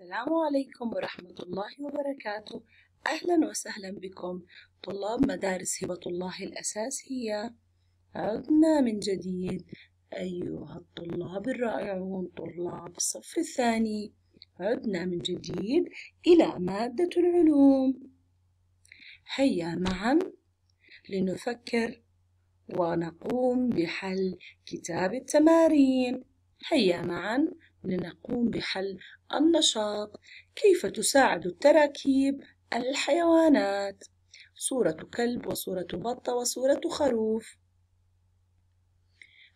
السلام عليكم ورحمة الله وبركاته أهلا وسهلا بكم طلاب مدارس هبة الله الأساسية عدنا من جديد أيها الطلاب الرائعون طلاب الصف الثاني عدنا من جديد إلى مادة العلوم هيا معا لنفكر ونقوم بحل كتاب التمارين هيا معا لنقوم بحل النشاط كيف تساعد التراكيب الحيوانات صورة كلب وصورة بطة وصورة خروف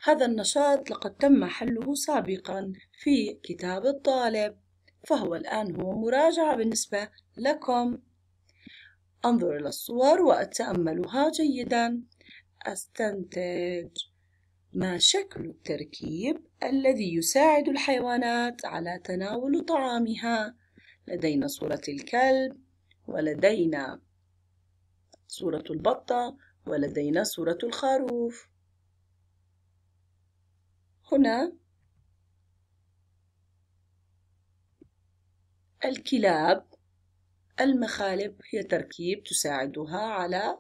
هذا النشاط لقد تم حله سابقا في كتاب الطالب فهو الآن هو مراجعة بالنسبة لكم أنظر إلى الصور وأتأملها جيدا أستنتج ما شكل التركيب الذي يساعد الحيوانات على تناول طعامها لدينا صورة الكلب ولدينا صورة البطة ولدينا صورة الخروف هنا الكلاب المخالب هي تركيب تساعدها على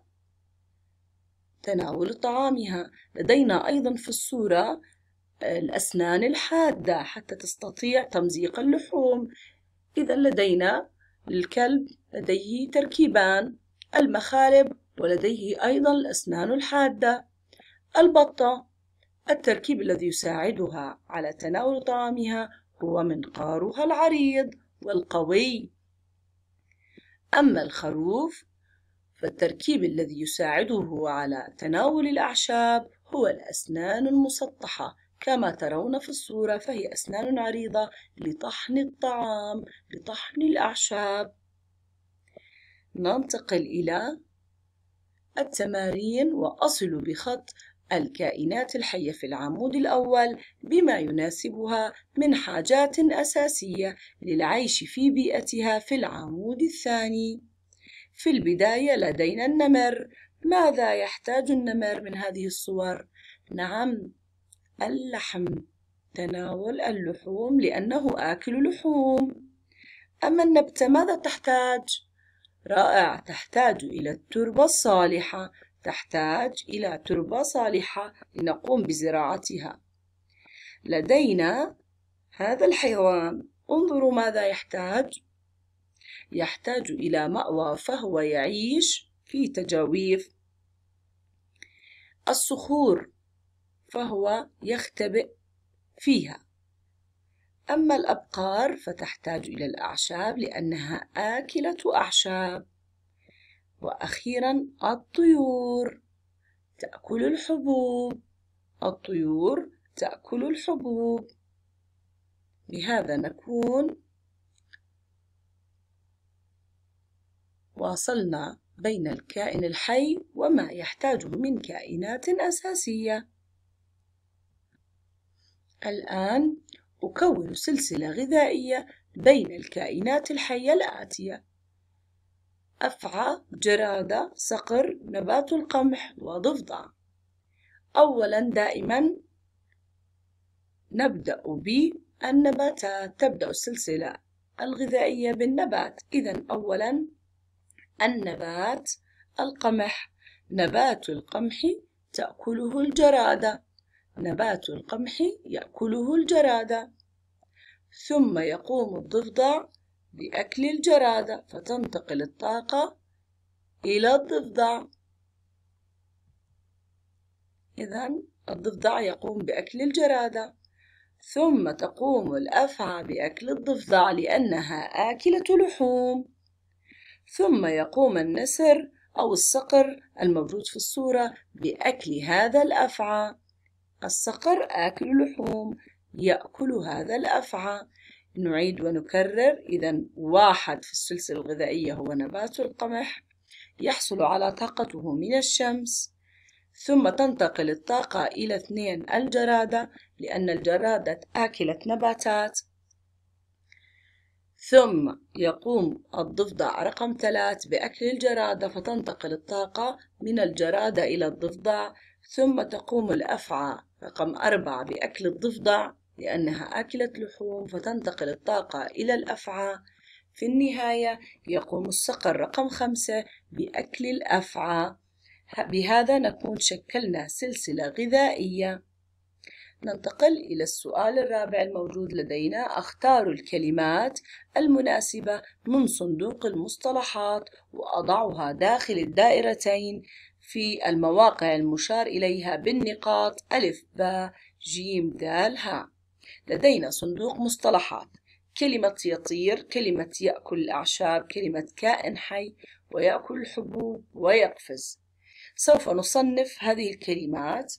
تناول طعامها لدينا أيضا في الصورة آه، الأسنان الحادة حتى تستطيع تمزيق اللحوم إذا لدينا الكلب لديه تركيبان المخالب ولديه أيضا الأسنان الحادة البطة التركيب الذي يساعدها على تناول طعامها هو منقارها العريض والقوي أما الخروف فالتركيب الذي يساعده على تناول الأعشاب هو الأسنان المسطحة كما ترون في الصورة فهي أسنان عريضة لطحن الطعام لطحن الأعشاب ننتقل إلى التمارين وأصل بخط الكائنات الحية في العمود الأول بما يناسبها من حاجات أساسية للعيش في بيئتها في العمود الثاني في البداية لدينا النمر ماذا يحتاج النمر من هذه الصور؟ نعم اللحم تناول اللحوم لأنه آكل لحوم أما النبتة ماذا تحتاج؟ رائع تحتاج إلى التربة الصالحة تحتاج إلى تربة صالحة لنقوم بزراعتها لدينا هذا الحيوان انظروا ماذا يحتاج يحتاج إلى مأوى فهو يعيش في تجاويف الصخور فهو يختبئ فيها أما الأبقار فتحتاج إلى الأعشاب لأنها آكلة أعشاب وأخيرا الطيور تأكل الحبوب الطيور تأكل الحبوب بهذا نكون واصلنا بين الكائن الحي وما يحتاجه من كائنات أساسية الآن أكون سلسلة غذائية بين الكائنات الحية الآتية أفعى، جرادة، صقر، نبات القمح، وضفدع أولا دائما نبدأ بالنباتات تبدأ السلسلة الغذائية بالنبات إذا أولا النبات القمح نبات القمح تأكله الجرادة نبات القمح يأكله الجرادة ثم يقوم الضفدع بأكل الجرادة فتنتقل الطاقة إلى الضفدع إذا الضفدع يقوم بأكل الجرادة ثم تقوم الأفعى بأكل الضفدع لأنها آكلة لحوم ثم يقوم النسر أو الصقر الموجود في الصورة بأكل هذا الأفعى الصقر آكل لحوم يأكل هذا الأفعى نعيد ونكرر إذا واحد في السلسلة الغذائية هو نبات القمح يحصل على طاقته من الشمس ثم تنتقل الطاقة إلى اثنين الجرادة لأن الجرادة أكلت نباتات ثم يقوم الضفدع رقم ثلاث بأكل الجرادة فتنتقل الطاقة من الجرادة إلى الضفدع ثم تقوم الأفعى رقم أربعة بأكل الضفدع لأنها أكلة لحوم فتنتقل الطاقة إلى الأفعى في النهاية يقوم الصقر رقم خمسة بأكل الأفعى بهذا نكون شكلنا سلسلة غذائية ننتقل إلى السؤال الرابع الموجود لدينا أختار الكلمات المناسبة من صندوق المصطلحات وأضعها داخل الدائرتين في المواقع المشار إليها بالنقاط ألف باء جيم دال ها لدينا صندوق مصطلحات كلمة يطير كلمة يأكل الأعشاب كلمة كائن حي ويأكل الحبوب ويقفز سوف نصنف هذه الكلمات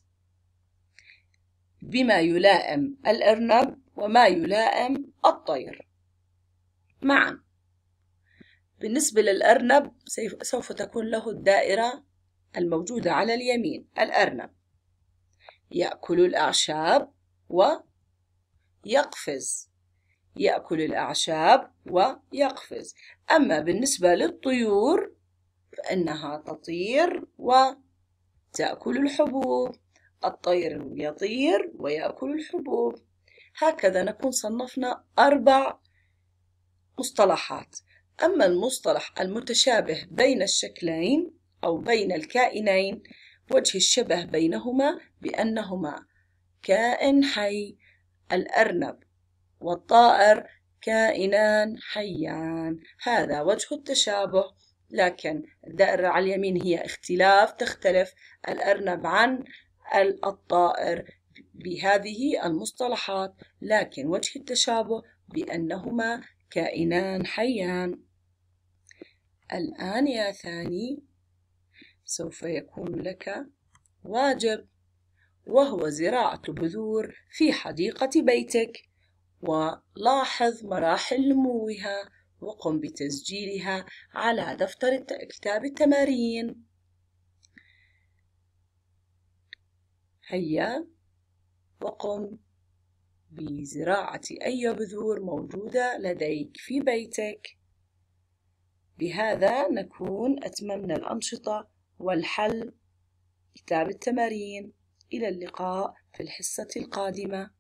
بما يلائم الأرنب وما يلائم الطير معا بالنسبة للأرنب سوف تكون له الدائرة الموجودة على اليمين الأرنب يأكل الأعشاب ويقفز يأكل الأعشاب ويقفز أما بالنسبة للطيور فإنها تطير وتأكل الحبوب الطير يطير ويأكل الحبوب هكذا نكون صنفنا أربع مصطلحات أما المصطلح المتشابه بين الشكلين أو بين الكائنين وجه الشبه بينهما بأنهما كائن حي الأرنب والطائر كائنان حيان هذا وجه التشابه لكن الدائرة على اليمين هي اختلاف تختلف الأرنب عن الطائر بهذه المصطلحات لكن وجه التشابه بأنهما كائنان حيان الآن يا ثاني سوف يكون لك واجب وهو زراعة بذور في حديقة بيتك ولاحظ مراحل نموها وقم بتسجيلها على دفتر كتاب التمارين هيا وقم بزراعة أي بذور موجودة لديك في بيتك بهذا نكون أتممنا الأنشطة والحل كتاب التمارين إلى اللقاء في الحصة القادمة